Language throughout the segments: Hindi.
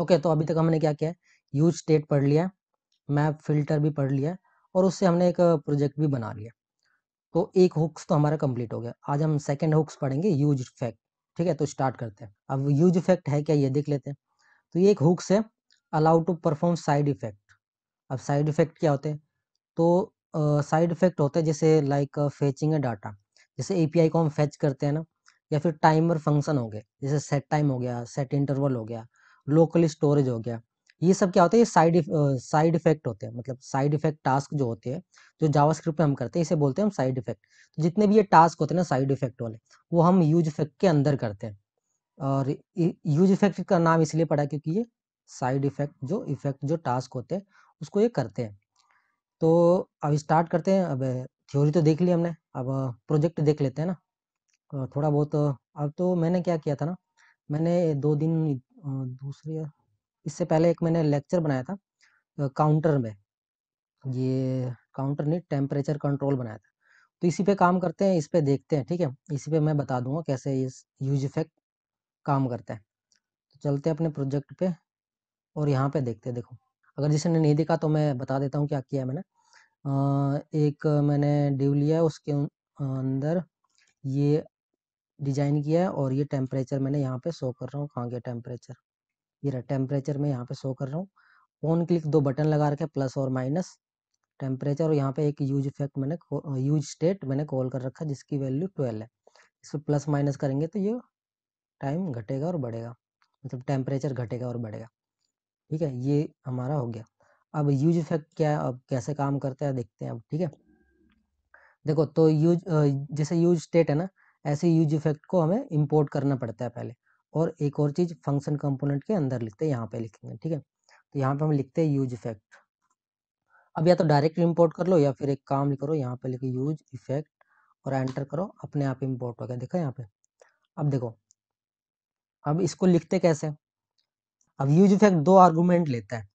ओके तो अभी तक हमने क्या किया यूज स्टेट पढ़ लिया मैप फिल्टर भी पढ़ लिया और उससे हमने एक प्रोजेक्ट भी बना लिया तो एक हुक्स तो हमारा कंप्लीट हो गया आज हम सेकेंड हुक्स पढ़ेंगे यूज इफेक्ट ठीक है तो स्टार्ट करते हैं अब यूज इफेक्ट है क्या ये देख लेते हैं तो ये एक हुक्स है allow to perform side effect अब साइड इफेक्ट क्या होते हैं तो साइड uh, इफेक्ट होते हैं जैसे लाइक फेचिंग है डाटा जैसे एपीआई को हम फेच करते हैं ना या फिर टाइमर फंक्शन हो गए जैसे सेट टाइम हो गया सेट इंटरवल हो गया लोकल स्टोरेज हो गया ये सब क्या होता है ये साइड साइड इफेक्ट होते हैं मतलब साइड इफेक्ट टास्क जो होते हैं जो जावास्क्रिप्ट में हम करते हैं इसे बोलते हैं हम साइड इफेक्ट तो जितने भी ये टास्क होते हैं ना साइड इफेक्ट वाले वो हम यूज इफेक्ट के अंदर करते हैं और यूज इफेक्ट का नाम इसलिए पड़ा क्योंकि ये साइड इफेक्ट जो इफेक्ट जो टास्क होते हैं उसको ये करते हैं तो अब स्टार्ट करते हैं अब थ्योरी तो देख ली हमने अब प्रोजेक्ट देख लेते हैं ना थोड़ा बहुत अब तो मैंने क्या किया था ना मैंने दो दिन दूसरी इससे पहले एक मैंने लेक्चर बनाया था काउंटर में ये काउंटर नहीं टेम्परेचर कंट्रोल बनाया था तो इसी पे काम करते हैं इस पे देखते हैं ठीक है इसी पे मैं बता दूंगा कैसे ये यूज इफेक्ट काम करते हैं तो चलते हैं अपने प्रोजेक्ट पे और यहाँ पे देखते हैं देखो अगर जिसने नहीं देखा तो मैं बता देता हूँ क्या किया मैंने एक मैंने ड्यू लिया उसके अं, अंदर ये डिजाइन किया है और ये टेम्परेचर मैंने यहाँ पे शो कर रहा हूँ कहाँ गया टेम्परेचर ये रहा टेम्परेचर मैं यहाँ पे शो कर रहा हूँ ऑन क्लिक दो बटन लगा रखे प्लस और माइनस टेम्परेचर और यहाँ पे एक यूज इफेक्ट मैंने यूज स्टेट मैंने कॉल कर रखा जिसकी वैल्यू ट्वेल्व है इसको प्लस माइनस करेंगे तो ये टाइम घटेगा और बढ़ेगा मतलब टेम्परेचर घटेगा और बढ़ेगा ठीक है ये हमारा हो गया अब यूज इफेक्ट क्या है अब कैसे काम करता है देखते हैं अब ठीक है देखो तो यूज जैसे यूज स्टेट है ना ऐसे यूज इफेक्ट को हमें इम्पोर्ट करना पड़ता है पहले और एक और चीज़ फंक्शन कंपोनेंट के अंदर लिखते हैं यहाँ पे लिखेंगे ठीक है तो यहाँ पे हम लिखते हैं यूज इफेक्ट अब या तो डायरेक्ट इम्पोर्ट कर लो या फिर एक काम करो यहाँ पे लिखे यूज इफेक्ट और एंटर करो अपने आप इम्पोर्ट हो गया देखो यहाँ पे अब देखो अब इसको लिखते कैसे अब यूज इफेक्ट दो आर्गूमेंट लेता है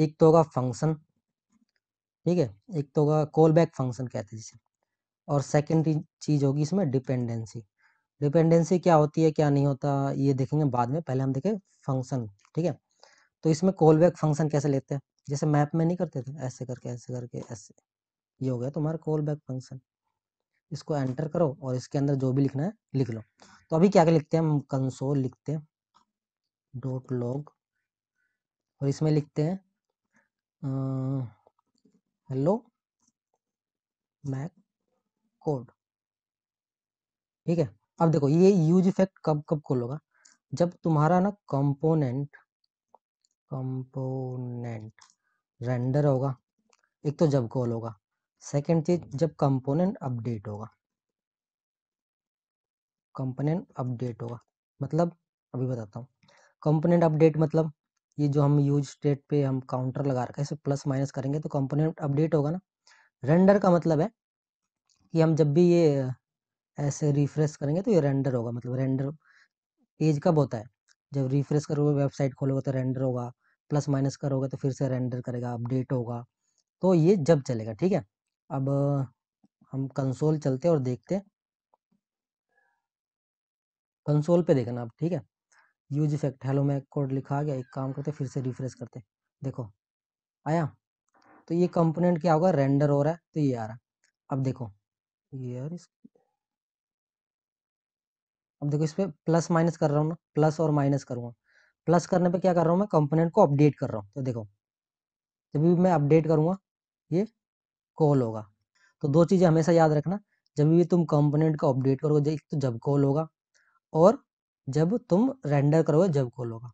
एक तो होगा फंक्शन ठीक है एक तो होगा कॉल बैक फंक्शन कहते हैं जिसे और सेकेंड चीज़ होगी इसमें डिपेंडेंसी डिपेंडेंसी क्या होती है क्या नहीं होता ये देखेंगे बाद में पहले हम देखें फंक्शन ठीक है तो इसमें कॉल बैक फंक्शन कैसे लेते हैं जैसे मैप में नहीं करते थे ऐसे करके ऐसे करके ऐसे ये हो गया तुम्हारा कॉल बैक फंक्शन इसको एंटर करो और इसके अंदर जो भी लिखना है लिख लो तो अभी क्या क्या लिखते हैं हम कंसोल लिखते हैं डोट लॉग और इसमें लिखते हैं हेलो मैक कोड ठीक है अब देखो ये यूज इफेक्ट कब कब कॉल होगा जब तुम्हारा ना कंपोनेंट कंपोनेंट रेंडर होगा एक तो जब कॉल होगा सेकंड चीज जब कंपोनेंट अपडेट होगा कंपोनेंट अपडेट होगा मतलब अभी बताता हूँ कंपोनेंट अपडेट मतलब ये जो हम यूज स्टेट पे हम काउंटर लगा रखा है इसे प्लस माइनस करेंगे तो कंपोनेंट अपडेट होगा ना रेंडर का मतलब है कि हम जब भी ये ऐसे रिफ्रेश करेंगे तो ये रेंडर होगा मतलब रेंडर पेज कब होता है जब रिफ्रेश करोगे वेबसाइट खोलोगे तो रेंडर होगा प्लस माइनस करोगे तो फिर से रेंडर करेगा अपडेट होगा तो ये जब चलेगा ठीक है अब हम कंसोल चलते और देखते कंसोल पे देखना आप ठीक है यूज इफेक्ट हेलो मैं कोड लिखा गया एक काम करते फिर से रिफ्रेश करते देखो आया तो ये कंपोनेंट क्या होगा रेंडर हो रहा है तो ये आ रहा है अब देखो ये यार अब देखो इस पर प्लस माइनस कर रहा हूँ ना प्लस और माइनस करूँगा प्लस करने पे क्या कर रहा हूँ मैं कंपोनेंट को अपडेट कर रहा हूँ तो देखो जब भी मैं अपडेट करूँगा ये कॉल होगा तो दो चीज़ें हमेशा याद रखना जब भी तुम कंपोनेंट को अपडेट करोगे तो जब कॉल होगा और जब तुम रेंडर करोगे जब कॉल होगा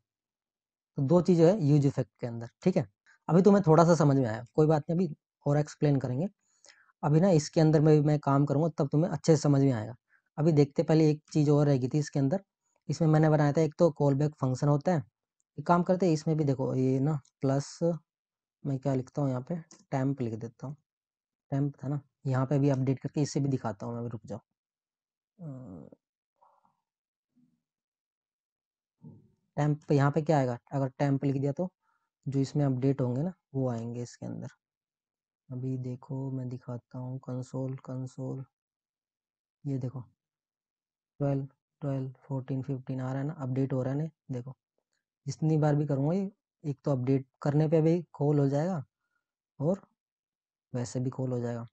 तो दो चीज़ें है यूज इफेक्ट के अंदर ठीक है अभी तुम्हें थोड़ा सा समझ में आया कोई बात नहीं अभी और एक्सप्लेन करेंगे अभी ना इसके अंदर में भी मैं काम करूँगा तब तुम्हें अच्छे से समझ में आएगा अभी देखते पहले एक चीज़ और रहेगी थी इसके अंदर इसमें मैंने बनाया था एक तो कॉल बैक फंक्शन होता है एक काम करते हैं इसमें भी देखो ये ना प्लस मैं क्या लिखता हूँ यहाँ पे टैंप लिख देता हूँ टैंप था ना यहाँ पे भी अपडेट करके इससे भी दिखाता हूँ मैं रुक जाओ टैंप यहाँ पे क्या आएगा अगर टैंप लिख दिया तो जो इसमें अपडेट होंगे ना वो आएंगे इसके अंदर अभी देखो मैं दिखाता हूँ कंसोल कंसोल ये देखो ट्वेल्व ट्वेल्व फोर्टीन फिफ्टीन आ रहा है ना अपडेट हो रहा है ना देखो जितनी बार भी करूँगा ये एक तो अपडेट करने पे भी कॉल हो जाएगा और वैसे भी कॉल हो जाएगा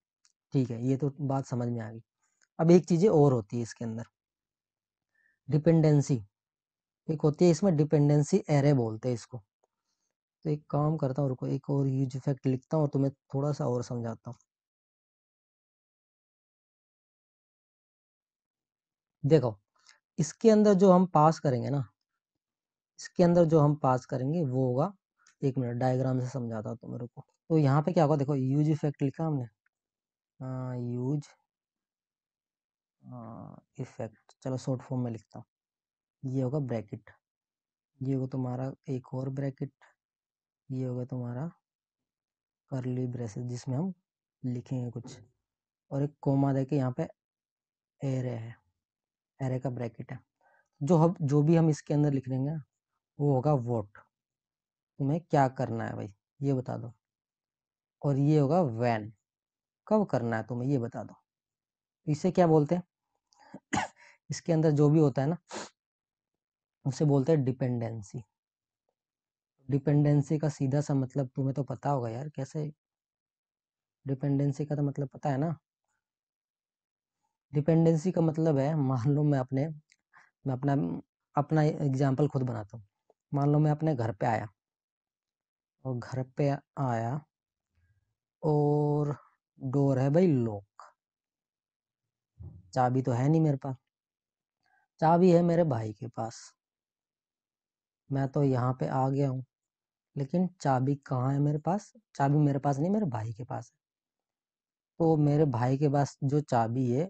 ठीक है ये तो बात समझ में आ गई अब एक चीज़ें और होती है इसके अंदर डिपेंडेंसी एक होती है इसमें डिपेंडेंसी एरे बोलते हैं इसको तो एक काम करता हूँ रुको एक और यूज इफेक्ट लिखता हूँ तुम्हें थोड़ा सा और समझाता हूँ देखो इसके अंदर जो हम पास करेंगे ना इसके अंदर जो हम पास करेंगे वो होगा एक मिनट डायग्राम से समझाता हूँ तुम्हें रुको तो यहाँ पे क्या होगा देखो यूज इफेक्ट लिखा हमने आ, यूज इफेक्ट चलो शॉर्ट फॉर्म में लिखता हूँ ये होगा ब्रैकेट ये होगा तुम्हारा एक और ब्रैकेट ये होगा तुम्हारा करली ब्रेसेस जिसमें हम लिखेंगे कुछ और एक कोमा देके यहाँ पे एरे है एरे का ब्रैकेट है जो हम जो भी हम इसके अंदर लिख लेंगे वो होगा वोट तुम्हें क्या करना है भाई ये बता दो और ये होगा वैन कब करना है तुम्हें ये बता दो इसे क्या बोलते हैं इसके अंदर जो भी होता है ना उसे बोलते हैं डिपेंडेंसी डिपेंडेंसी का सीधा सा मतलब तुम्हें तो पता होगा यार कैसे डिपेंडेंसी का तो मतलब पता है ना डिपेंडेंसी का मतलब है मान लो मैं अपने मैं अपना अपना एग्जाम्पल खुद बनाता हूँ मान लो मैं अपने घर पे आया और घर पे आया और डोर है भाई लॉक चाबी तो है नहीं मेरे पास चाबी है मेरे भाई के पास मैं तो यहाँ पे आ गया हूँ लेकिन चाबी कहाँ है मेरे पास चाबी मेरे पास नहीं मेरे भाई के पास है तो मेरे भाई के पास जो चाबी है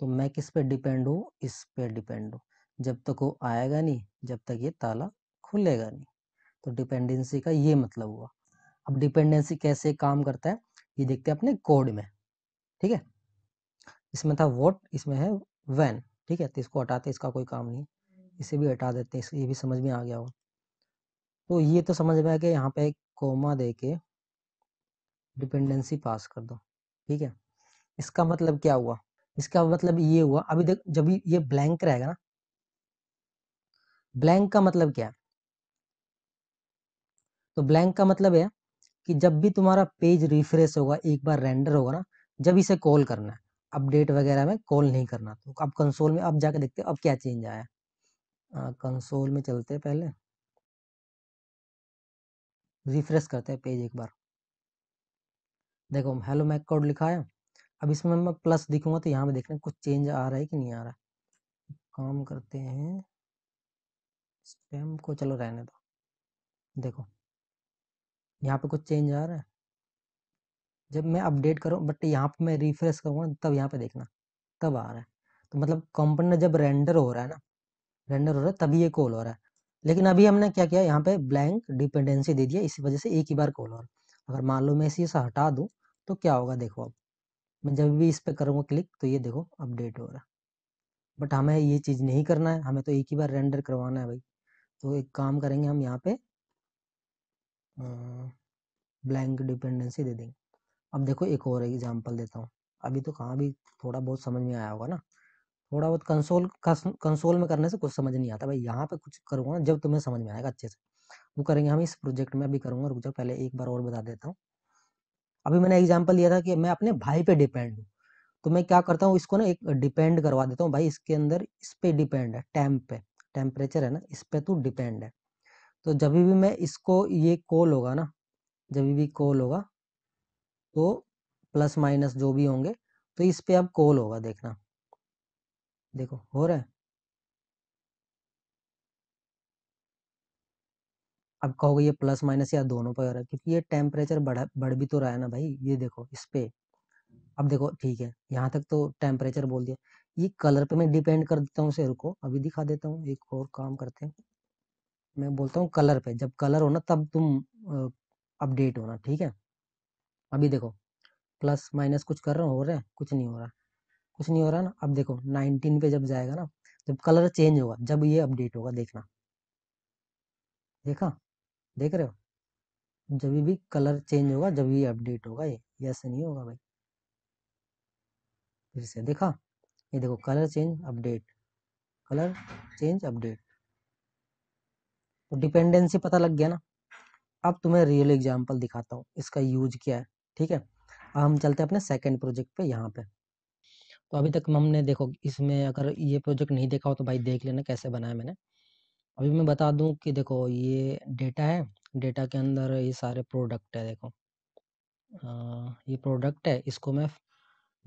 तो मैं किस पे डिपेंड हूँ इस पे डिपेंड हूँ जब तक वो आएगा नहीं जब तक ये ताला खुलेगा नहीं तो डिपेंडेंसी का ये मतलब हुआ अब डिपेंडेंसी कैसे काम करता है ये देखते हैं अपने कोड में ठीक है इसमें था वॉट इसमें है वैन ठीक है तो इसको हटाते इसका कोई काम नहीं इसे भी हटा देते हैं ये भी समझ में आ गया होगा तो ये तो समझ में आया कि यहाँ पे एक कोमा दे के डिपेंडेंसी पास कर दो ठीक है इसका मतलब क्या हुआ इसका मतलब ये हुआ अभी देख जब ये ब्लैंक रहेगा ना ब्लैंक का मतलब क्या है तो ब्लैंक का मतलब है कि जब भी तुम्हारा पेज रिफ्रेश होगा एक बार रेंडर होगा ना जब इसे कॉल करना है अपडेट वगैरह में कॉल नहीं करना तो अब कंसोल में अब जाके देखते अब क्या चेंज आया कंसोल में चलते पहले रिफ्रेश करते हैं पेज एक बार देखो हेलो मैक कोड लिखा है अब इसमें मैं प्लस दिखूंगा तो यहाँ पे देख कुछ चेंज आ रहा है कि नहीं आ रहा है काम करते हैं स्टेम को चलो रहने दो देखो यहाँ पे कुछ चेंज आ रहा है जब मैं अपडेट करूँ बट यहाँ पे मैं रिफ्रेश करूँगा तब यहाँ पे देखना तब आ रहा है तो मतलब कंपनी जब रेंडर हो रहा है ना रेंडर हो रहा है तभी ये कॉल हो रहा है लेकिन अभी हमने क्या किया यहाँ पे ब्लैंक डिपेंडेंसी दे दिया इसी वजह से एक ही बार कॉल और अगर मान लो मैं इसी से हटा दूँ तो क्या होगा देखो अब मैं जब भी इस पर करूँगा क्लिक तो ये देखो अपडेट हो रहा है बट हमें ये चीज़ नहीं करना है हमें तो एक ही बार रेंडर करवाना है भाई तो एक काम करेंगे हम यहाँ पे ब्लैंक डिपेंडेंसी दे देंगे अब देखो एक और एग्जाम्पल देता हूँ अभी तो कहाँ भी थोड़ा बहुत समझ में आया होगा ना थोड़ा बहुत कंसोल कंसोल में करने से कुछ समझ नहीं आता भाई यहाँ पे कुछ करूँगा जब तुम्हें समझ में आएगा अच्छे से वो करेंगे हम इस प्रोजेक्ट में अभी करूँगा रुक जाओ पहले एक बार और बता देता हूँ अभी मैंने एग्जाम्पल लिया था कि मैं अपने भाई पे डिपेंड हूँ तो मैं क्या करता हूँ इसको ना एक डिपेंड करवा देता हूँ भाई इसके अंदर इस पे डिपेंड है टैम्प पे टेम्परेचर है ना इस पे तो डिपेंड है तो जब भी मैं इसको ये कॉल होगा ना जब भी कॉल होगा तो प्लस माइनस जो भी होंगे तो इस पे अब कॉल होगा देखना देखो हो रहा है अब कहोगे ये प्लस माइनस या दोनों पे हो रहा है क्योंकि ये टेम्परेचर बढ़ा बढ़ भी तो रहा है ना भाई ये देखो इस पे अब देखो ठीक है यहाँ तक तो टेम्परेचर बोल दिया ये कलर पे मैं डिपेंड कर देता हूँ शेर रुको अभी दिखा देता हूँ एक और काम करते हैं मैं बोलता हूँ कलर पे जब कलर हो ना तब तुम अपडेट होना ठीक है अभी देखो प्लस माइनस कुछ कर रहा हो रहा है कुछ नहीं हो रहा कुछ नहीं हो रहा ना अब देखो नाइनटीन पे जब जाएगा ना जब कलर चेंज होगा जब ये अपडेट होगा देखना देखा देख रहे हो जब भी कलर चेंज होगा जब ये अपडेट होगा ये यस नहीं होगा भाई फिर से देखा ये देखो colour change update colour change update तो डिपेंडेंसी पता लग गया ना अब तुम्हें रियल एग्जांपल दिखाता हूँ इसका यूज क्या है ठीक है अब हम चलते हैं अपने सेकंड प्रोजेक्ट पे यहाँ पे तो अभी तक हमने देखो इसमें अगर ये प्रोजेक्ट नहीं देखा हो तो भाई देख लेना कैसे बनाया मैंने अभी मैं बता दूं कि देखो ये डेटा है डेटा के अंदर ये सारे प्रोडक्ट है देखो आ, ये प्रोडक्ट है इसको मैं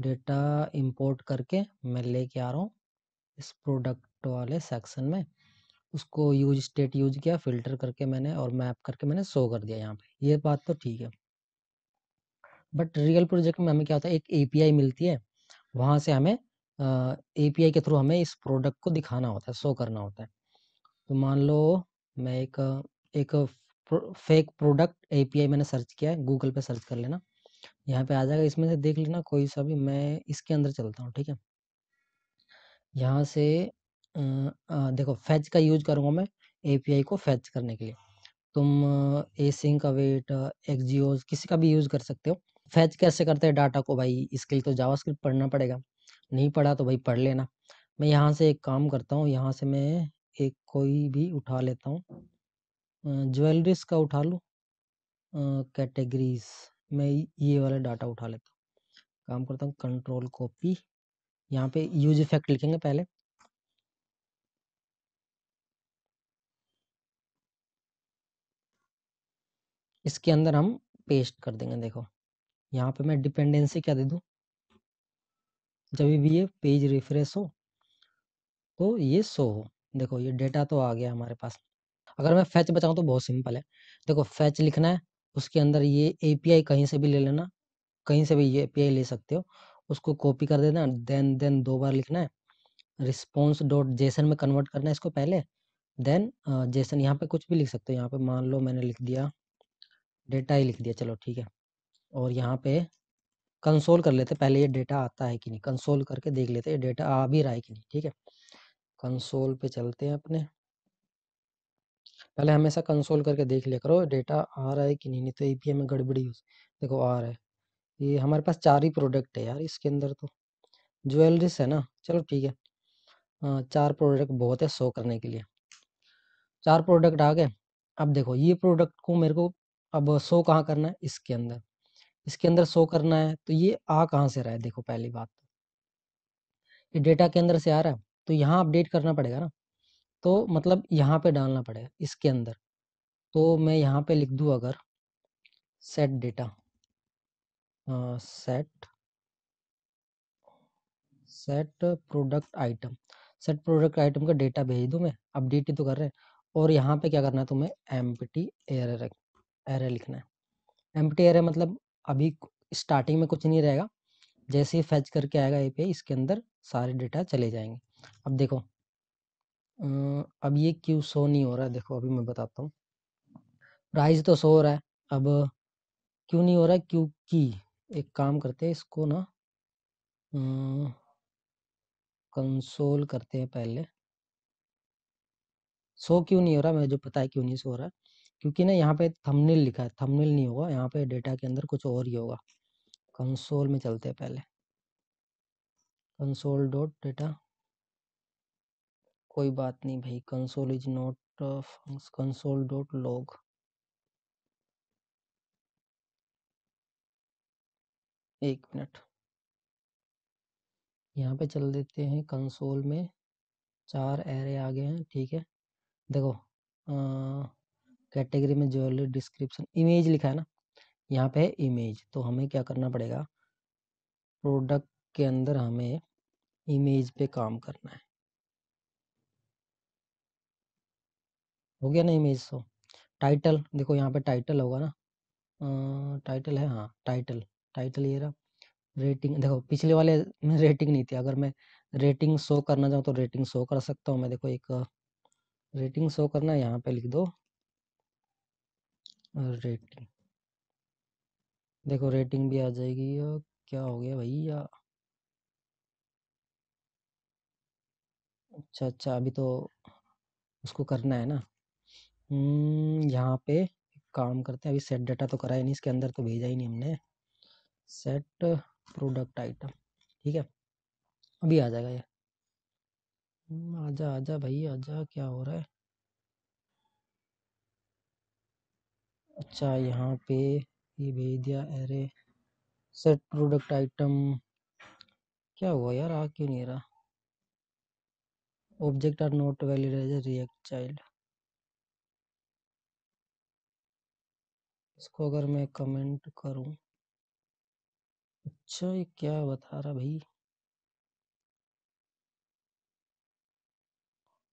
डेटा इंपोर्ट करके मैं लेके आ रहा हूँ इस प्रोडक्ट वाले सेक्शन में उसको यूज स्टेट यूज किया फिल्टर करके मैंने और मैप करके मैंने शो कर दिया यहाँ पे ये बात तो ठीक है बट रियल प्रोजेक्ट में हमें क्या होता है एक एपीआई मिलती है वहाँ से हमें ए के थ्रू हमें इस प्रोडक्ट को दिखाना होता है शो करना होता है तो मान लो मैं एक एक फेक प्रोडक्ट ए मैंने सर्च किया है गूगल पे सर्च कर लेना यहाँ पे आ जाएगा इसमें से देख लेना कोई सा भी मैं इसके अंदर चलता हूँ ठीक है यहाँ से आ, आ, देखो फैच का यूज करूँगा मैं ए को फैच करने के लिए तुम ए सिंक अवेट एक्जियोज किसी का भी यूज कर सकते हो फैच कैसे करते हैं डाटा को भाई इसके लिए तो जावास्क्रिप्ट पढ़ना पड़ेगा नहीं पढ़ा तो भाई पढ़ लेना मैं यहाँ से एक काम करता हूँ यहाँ से मैं एक कोई भी उठा लेता हूँ ज्वेलरीज का उठा लूँ कैटेगरीज मैं ये वाला डाटा उठा लेता हूँ काम करता हूँ कंट्रोल कॉपी यहाँ पे यूज इफेक्ट लिखेंगे पहले इसके अंदर हम पेस्ट कर देंगे देखो यहाँ पे मैं डिपेंडेंसी क्या दे दूँ जब भी ये पेज रिफ्रेश हो तो ये शो हो देखो ये डेटा तो आ गया हमारे पास अगर मैं फैच बचाऊँ तो बहुत सिंपल है देखो फैच लिखना है उसके अंदर ये एपीआई कहीं से भी ले लेना कहीं से भी ये एपीआई ले सकते हो उसको कॉपी कर देना देन देन दो बार लिखना है रिस्पॉन्स डॉट जेसन में कन्वर्ट करना है इसको पहले देन जेसन यहाँ पे कुछ भी लिख सकते हो यहाँ पे मान लो मैंने लिख दिया डेटा ही लिख दिया चलो ठीक है और यहाँ पे कंसोल कर लेते पहले ये डेटा आता है कि नहीं कंसोल करके देख लेते ये डेटा आ भी रहा है कि नहीं ठीक है कंसोल पे चलते हैं अपने पहले हमेशा कंसोल करके देख लिया करो डेटा आ रहा है कि नहीं नहीं तो ई में गड़बड़ी हो देखो आ रहा है ये हमारे पास चार ही प्रोडक्ट है यार इसके अंदर तो ज्वेलरीस है ना चलो ठीक है चार प्रोडक्ट बहुत है शो करने के लिए चार प्रोडक्ट आ गए अब देखो ये प्रोडक्ट को मेरे को अब शो कहाँ करना है इसके अंदर इसके अंदर शो करना है तो ये आ कहाँ से रहा है देखो पहली बात तो। ये डेटा के अंदर से आ रहा है तो यहाँ अपडेट करना पड़ेगा ना तो मतलब यहाँ पे डालना पड़ेगा इसके अंदर तो मैं यहाँ पे लिख दूँ अगर set data set set product item set product item का डेटा भेज दूँ मैं अपडेट ही तो कर रहे हैं और यहाँ पे क्या करना है तुम्हें एम पी टी एर एर लिखना है एम पी टी एर मतलब अभी स्टार्टिंग में कुछ नहीं रहेगा जैसे ही फैच करके आएगा ए पे इसके अंदर सारे डेटा चले जाएंगे अब देखो अब ये क्यों शो नहीं हो रहा है देखो अभी मैं बताता हूँ प्राइस तो शो हो रहा है अब क्यों नहीं हो रहा है क्योंकि एक काम करते हैं इसको ना कंसोल करते हैं पहले शो क्यों नहीं हो रहा है? मुझे पता है क्यों नहीं शो हो रहा है क्योंकि ना यहाँ पे थंबनेल लिखा है थंबनेल नहीं होगा यहाँ पे डेटा के अंदर कुछ और ही होगा कंसोल में चलते हैं पहले कंसोल डॉट डेटा कोई बात नहीं भाई console is not console dot log एक मिनट यहाँ पे चल देते हैं कंसोल में चार एरे आ गए हैं ठीक है देखो आ, कैटेगरी में ज्वेलरी डिस्क्रिप्शन इमेज लिखा है ना यहाँ पे है इमेज तो हमें क्या करना पड़ेगा प्रोडक्ट के अंदर हमें इमेज पे काम करना है हो गया ना इमेज सो टाइटल देखो यहाँ पे टाइटल होगा ना टाइटल है हाँ टाइटल टाइटल ये रहा रेटिंग देखो पिछले वाले में रेटिंग नहीं थी अगर मैं रेटिंग शो करना चाहूँ तो रेटिंग शो कर सकता हूँ मैं देखो एक रेटिंग शो करना यहाँ पे लिख दो और रेटिंग देखो रेटिंग भी आ जाएगी और क्या हो गया भैया अच्छा अच्छा अभी तो उसको करना है ना हम्म, यहाँ पे काम करते हैं अभी सेट डाटा तो करा ही नहीं इसके अंदर तो भेजा ही नहीं हमने सेट प्रोडक्ट आइटम ठीक है अभी आ जाएगा ये हम्म, आजा आजा भाई आजा क्या हो रहा है अच्छा यहाँ पे ये दिया अरे सेट प्रोडक्ट आइटम क्या हुआ यार आ क्यों नहीं रहा object are not valid as React child इसको अगर मैं कमेंट करूं अच्छा ये क्या बता रहा भाई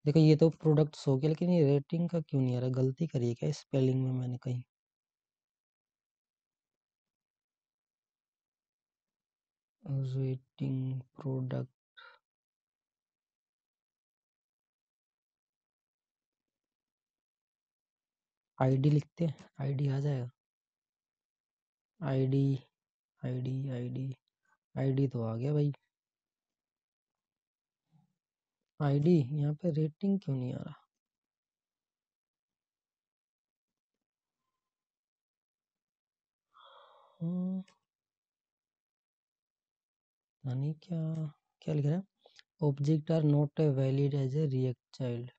देखो ये तो प्रोडक्ट्स हो गया लेकिन ये रेटिंग का क्यों नहीं आ रहा गलती करिए क्या स्पेलिंग में मैंने कहीं वेटिंग प्रोडक्ट आईडी लिखते हैं आईडी आ जाएगा आईडी आईडी आईडी आईडी तो आ गया भाई आईडी यहाँ पे रेटिंग क्यों नहीं आ रहा हम्म यानी क्या क्या लिख रहा है object are not valid as a React child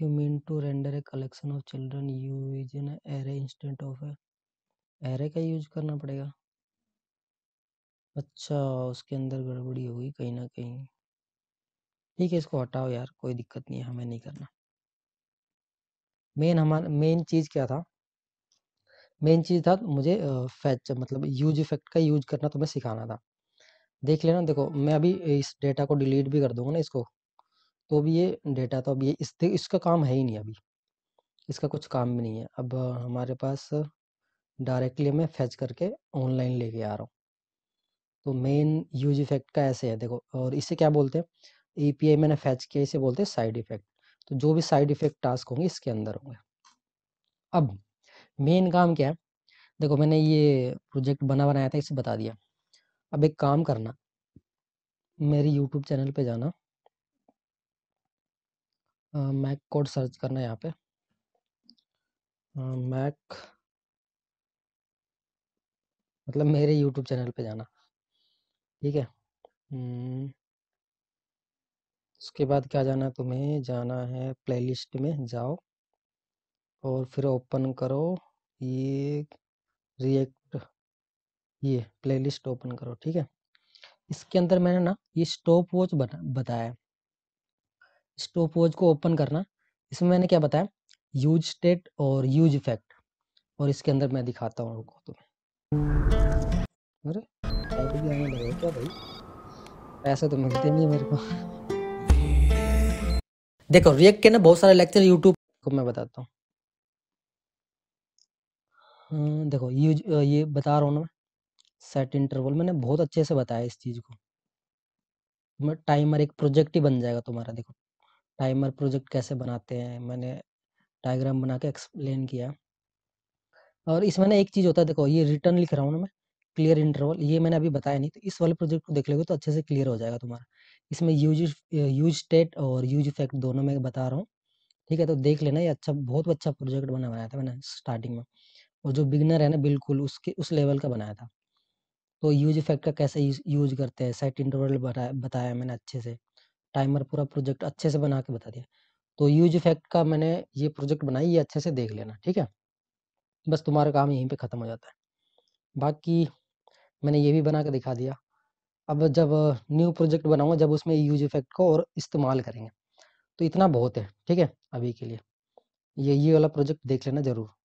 you mean to render a collection of children using an array instead of a array का यूज करना पड़ेगा अच्छा उसके अंदर गड़बड़ी होगी कहीं ना कहीं ठीक है इसको हटाओ यार कोई दिक्कत नहीं है हमें नहीं करना मेन हमारा मेन चीज क्या था मेन चीज़ था मुझे फैच मतलब यूज इफेक्ट का यूज करना तुम्हें सिखाना था देख लेना देखो मैं अभी इस डेटा को डिलीट भी कर दूंगा ना इसको तो भी ये डेटा तो अभी ये इस इसका काम है ही नहीं अभी इसका कुछ काम भी नहीं है अब हमारे पास डायरेक्टली मैं फैच करके ऑनलाइन लेके आ रहा हूँ तो मेन यूज इफेक्ट का ऐसे है देखो और इसे क्या बोलते हैं ईपीआई मैंने फैच किया इसे बोलते हैं साइड इफेक्ट तो जो भी साइड इफेक्ट टास्क होंगे इसके अंदर होंगे अब मेन काम क्या है देखो मैंने ये प्रोजेक्ट बना बनाया था इसे बता दिया अब एक काम करना मेरी यूट्यूब चैनल पे जाना मैक कोड सर्च करना यहाँ पे मैक मतलब मेरे यूट्यूब चैनल पे जाना ठीक है हम्म। उसके बाद क्या जाना तुम्हें जाना है प्लेलिस्ट में जाओ और फिर ओपन करो ये रिएक्ट ये प्लेलिस्ट ओपन करो ठीक है इसके अंदर मैंने ना ये स्टॉप वॉच बताया स्टॉप वॉच को ओपन करना इसमें मैंने क्या बताया यूज स्टेट और यूज इफेक्ट और इसके अंदर मैं दिखाता हूँ आपको तुम्हें तो। पैसे तो मिलते नहीं है मेरे को देखो रिएक्ट के ना बहुत सारे लेक्चर यूट्यूब को मैं बताता हूँ देखो ये ये बता रहा हूँ ना सेट इंटरवल मैंने बहुत अच्छे से बताया इस चीज़ को टाइमर एक प्रोजेक्ट ही बन जाएगा तुम्हारा देखो टाइमर प्रोजेक्ट कैसे बनाते हैं मैंने डायग्राम बना के एक्सप्लेन किया और इसमें ना एक चीज़ होता है देखो ये रिटर्न लिख रहा हूँ ना मैं क्लियर इंटरवल ये मैंने अभी बताया नहीं तो इस वाले प्रोजेक्ट को देख लेगा तो अच्छे से क्लियर हो जाएगा तुम्हारा इसमें यूज यूज स्टेट और यूज इफेक्ट दोनों में बता रहा हूँ ठीक है तो देख लेना ये अच्छा बहुत अच्छा प्रोजेक्ट बना बनाया था मैंने स्टार्टिंग में और जो बिगनर है ना बिल्कुल उसके उस लेवल का बनाया था तो यूज इफेक्ट का कैसे यूज करते हैं सेट इंटरवल बताया बताया मैंने अच्छे से टाइमर पूरा प्रोजेक्ट अच्छे से बना के बता दिया तो यूज इफेक्ट का मैंने ये प्रोजेक्ट बनाई ये अच्छे से देख लेना ठीक है बस तुम्हारा काम यहीं पे ख़त्म हो जाता है बाकी मैंने ये भी बना के दिखा दिया अब जब न्यू प्रोजेक्ट बनाऊंगा जब उसमें यूज इफेक्ट को और इस्तेमाल करेंगे तो इतना बहुत है ठीक है अभी के लिए ये ये वाला प्रोजेक्ट देख लेना ज़रूर